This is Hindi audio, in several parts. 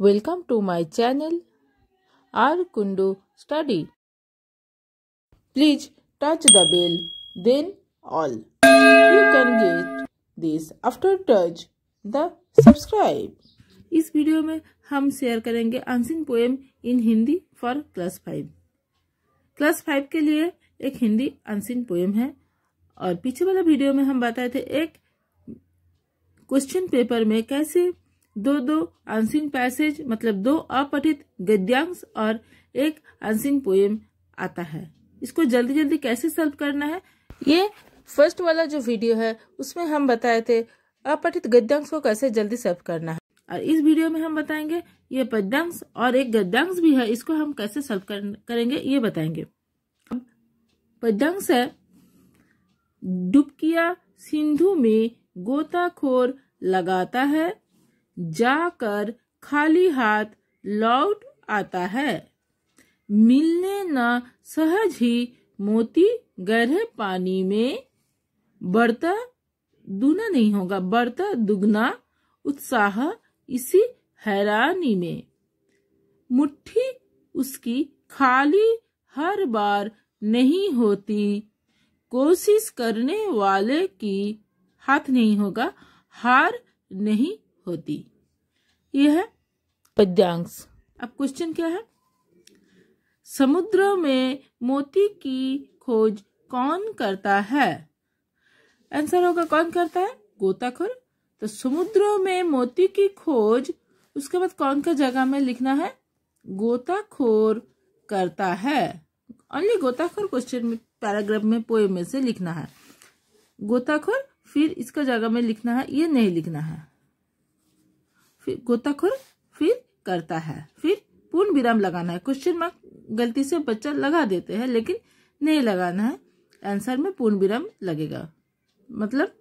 welcome to my channel R Kundu study please touch the bell then all you can get this after touch the subscribe इस वीडियो में हम शेयर करेंगे unseen poem in Hindi for class five class five के लिए एक हिंदी अनसिन पोएम है और पीछे वाला वीडियो में हम बताए थे एक क्वेश्चन पेपर में कैसे दो दो अनसिन पैसेज मतलब दो अपठित गद्यांश और एक अनसिन पोएम आता है इसको जल्दी जल्दी कैसे सॉल्व करना है ये फर्स्ट वाला जो वीडियो है उसमें हम बताए थे अपठित गद्यांश को कैसे जल्दी सॉल्व करना है और इस वीडियो में हम बताएंगे ये पद्यांश और एक गद्यांश भी है इसको हम कैसे सॉल्व करेंगे ये बताएंगे पद्यांश है डुबकिया सिंधु में गोताखोर लगाता है जाकर खाली हाथ लौट आता है मिलने न सहज ही मोती गहरे पानी में बढ़ता दूना नहीं होगा बढ़ता दुगना उत्साह इसी हैरानी में मुट्ठी उसकी खाली हर बार नहीं होती कोशिश करने वाले की हाथ नहीं होगा हार नहीं होती ये है पद्यांश अब क्वेश्चन क्या है समुद्र में मोती की खोज कौन करता है आंसर होगा कौन करता है गोताखोर तो समुद्र में मोती की खोज उसके बाद कौन का जगह में लिखना है गोताखोर करता है ओनली गोताखोर क्वेश्चन में पैराग्राफ में पोए में से लिखना है गोताखोर फिर इसका जगह में लिखना है ये नहीं लिखना है फिर गोताखोर फिर करता है फिर पूर्ण विराम लगाना है क्वेश्चन मार्क गलती से बच्चा लगा देते हैं लेकिन नहीं लगाना है आंसर में पूर्ण विराम लगेगा मतलब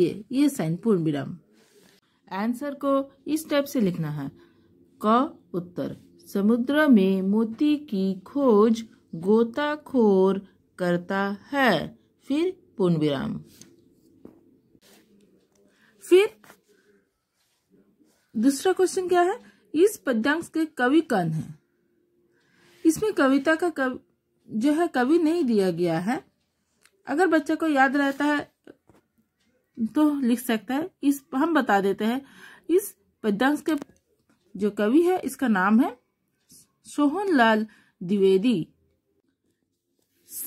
ये ये साइन पूर्ण विराम आंसर को इस टाइप से लिखना है क उत्तर समुद्र में मोती की खोज गोताखोर करता है फिर पूर्ण विराम फिर दूसरा क्वेश्चन क्या है इस पद्यांश के कवि कौन है इसमें कविता का कव जो है कवि नहीं दिया गया है अगर बच्चे को याद रहता है तो लिख सकता है इस हम बता देते हैं इस पद्यांश के जो कवि है इसका नाम है सोहन लाल द्विवेदी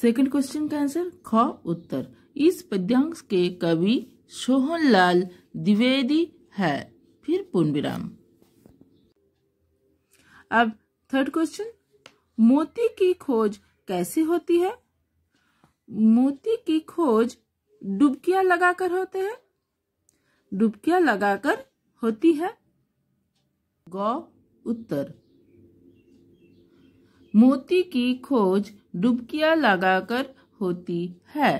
सेकंड क्वेश्चन का आंसर ख उत्तर इस पद्यांश के कवि सोहन लाल द्विवेदी है फिर पूर्ण विराम अब थर्ड क्वेश्चन मोती की खोज कैसे होती है मोती की खोज डुबकियां लगाकर होते हैं डुबकियां लगाकर होती है गौ उत्तर मोती की खोज डुबकियां लगाकर होती है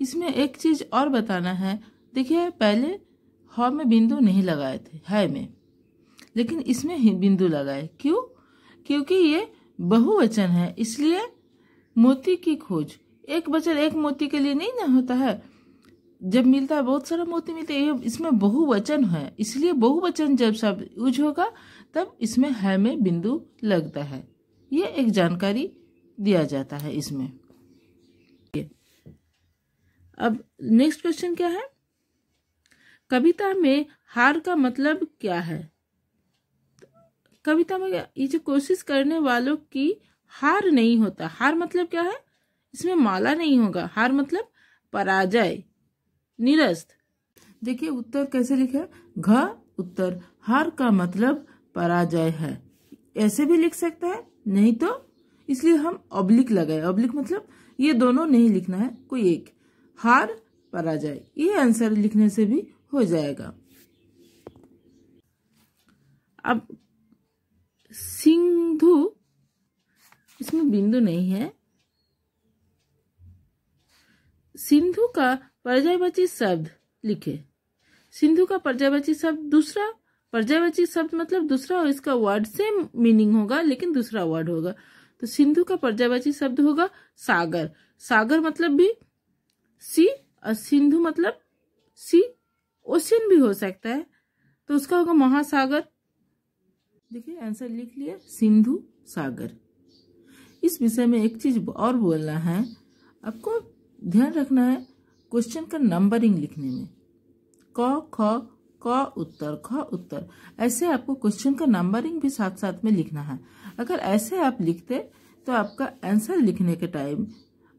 इसमें एक चीज और बताना है देखिए पहले हॉ में बिंदु नहीं लगाए थे है में लेकिन इसमें ही बिंदु लगाए क्यों क्योंकि ये बहुवचन है इसलिए मोती की खोज एक वचन एक मोती के लिए नहीं ना होता है जब मिलता है बहुत सारा मोती मिलते हैं इसमें बहुवचन है इसलिए बहुवचन जब सब यूज होगा तब इसमें है में बिंदु लगता है ये एक जानकारी दिया जाता है इसमें अब नेक्स्ट क्वेश्चन क्या है कविता में हार का मतलब क्या है कविता में ये जो कोशिश करने वालों की हार नहीं होता हार मतलब क्या है इसमें माला नहीं होगा हार मतलब पराजय निरस्त देखिए उत्तर कैसे लिखा घ उत्तर हार का मतलब पराजय है ऐसे भी लिख सकते हैं नहीं तो इसलिए हम अब्लिक लगाए अब्लिक मतलब ये दोनों नहीं लिखना है कोई एक हार पराजय ये आंसर लिखने से भी हो जाएगा अब सिंधु इसमें बिंदु नहीं है सिंधु का पर्यायवाची शब्द लिखे सिंधु का पर्यायवाची शब्द दूसरा पर्यायवाची शब्द मतलब दूसरा और इसका वर्ड सेम मीनिंग होगा लेकिन दूसरा वर्ड होगा तो सिंधु का पर्यायवाची शब्द होगा सागर सागर मतलब भी सी और सिंधु मतलब सी ओशियन भी हो सकता है तो उसका होगा महासागर देखिए आंसर लिख लिया सिंधु सागर इस विषय में एक चीज और बोलना है आपको ध्यान रखना है क्वेश्चन का नंबरिंग लिखने में क ख क उत्तर ख उत्तर ऐसे आपको क्वेश्चन का नंबरिंग भी साथ साथ में लिखना है अगर ऐसे आप लिखते तो आपका आंसर लिखने के टाइम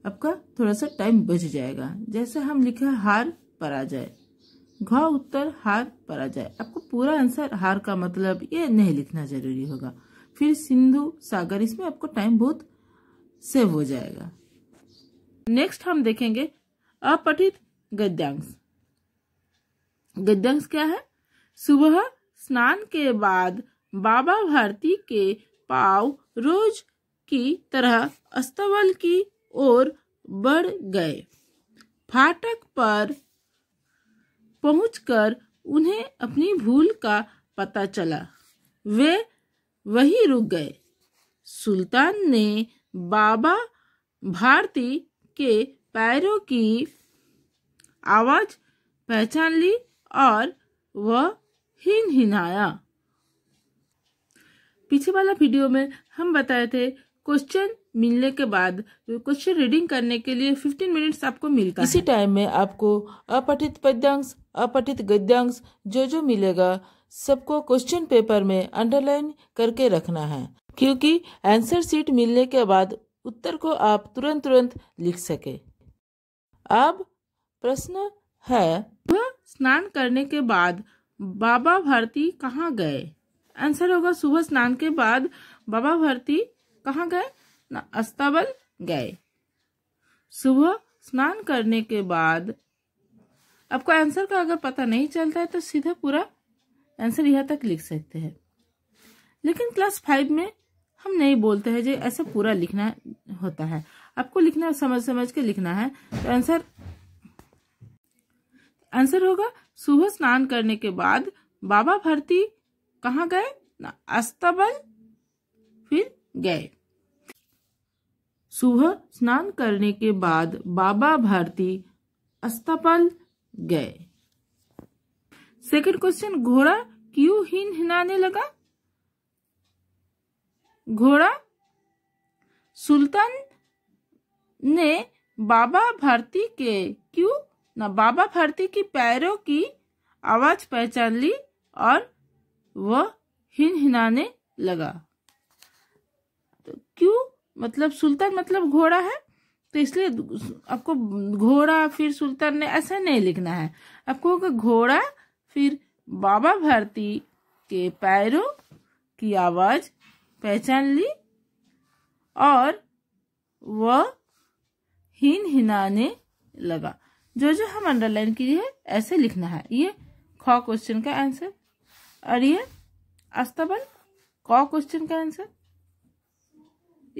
आपका थोड़ा सा टाइम बच जाएगा जैसे हम लिखे हार पराजय घ उत्तर हार पराजय आपको पूरा आंसर हार का मतलब ये नहीं लिखना जरूरी होगा फिर सिंधु सागर इसमें आपको टाइम बहुत सेव हो जाएगा नेक्स्ट हम देखेंगे अपठित गद्यांश गद्यांश क्या है सुबह स्नान के बाद बाबा भारती के पाव रोज की तरह अस्तबल की ओर बढ़ गए फाटक पर पहुंचकर उन्हें अपनी भूल का पता चला वे वहीं रुक गए सुल्तान ने बाबा भारती के पैरों की आवाज पहचान ली और वह हिन हिनाया पीछे वाला वीडियो में हम बताए थे क्वेश्चन मिलने के बाद क्वेश्चन रीडिंग करने के लिए 15 मिनट्स आपको मिलता है इसी टाइम में आपको अपठित पद्यांश अपठित गद्यांश जो जो मिलेगा सबको क्वेश्चन पेपर में अंडरलाइन करके रखना है क्योंकि आंसर सीट मिलने के बाद उत्तर को आप तुरंत तुरंत लिख सके अब प्रश्न है वह स्नान करने के बाद बाबा भारती कहाँ गए आंसर होगा सुबह स्नान के बाद बाबा भारती कहाँ गए अस्तबल गए सुबह स्नान करने के बाद आपको आंसर का अगर पता नहीं चलता है तो सीधा पूरा आंसर यहाँ तक लिख सकते हैं लेकिन क्लास फाइव में हम नहीं बोलते हैं जो ऐसा पूरा लिखना होता है आपको लिखना समझ समझ के लिखना है तो आंसर आंसर होगा सुबह स्नान करने के बाद बाबा भारती कहाँ गए ना अस्तबल फिर गए सुबह स्नान करने के बाद बाबा भारती अस्तबल गए सेकंड क्वेश्चन घोड़ा क्यों हिन हिनाने लगा घोड़ा सुल्तान ने बाबा भारती के क्यों ना बाबा भारती की पैरों की आवाज पहचान ली और वह हिन हिनाने लगा तो क्यों मतलब सुल्तान मतलब घोड़ा है तो इसलिए आपको घोड़ा फिर सुल्तान ने ऐसा नहीं लिखना है आपको घोड़ा फिर बाबा भारती के पैरों की आवाज पहचान ली और वह हिन हिनाने लगा जो जो हम अंडरलाइन की है ऐसे लिखना है ये ख क्वेश्चन का आंसर और ये अस्तबल क्वेश्चन का आंसर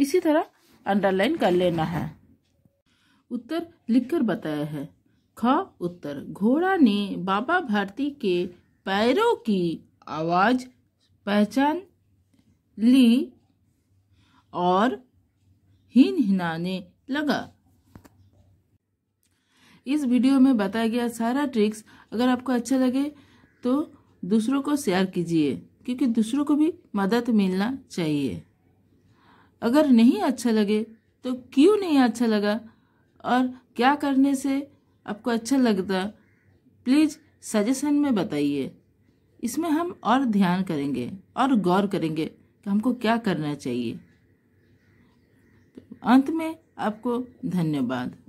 इसी तरह अंडरलाइन कर लेना है उत्तर लिखकर बताया है ख उत्तर घोड़ा ने बाबा भारती के पैरों की आवाज पहचान ली और हिन हिनाने लगा इस वीडियो में बताया गया सारा ट्रिक्स अगर आपको अच्छा लगे तो दूसरों को शेयर कीजिए क्योंकि दूसरों को भी मदद मिलना चाहिए अगर नहीं अच्छा लगे तो क्यों नहीं अच्छा लगा और क्या करने से आपको अच्छा लगता प्लीज़ सजेशन में बताइए इसमें हम और ध्यान करेंगे और गौर करेंगे कि हमको क्या करना चाहिए तो अंत में आपको धन्यवाद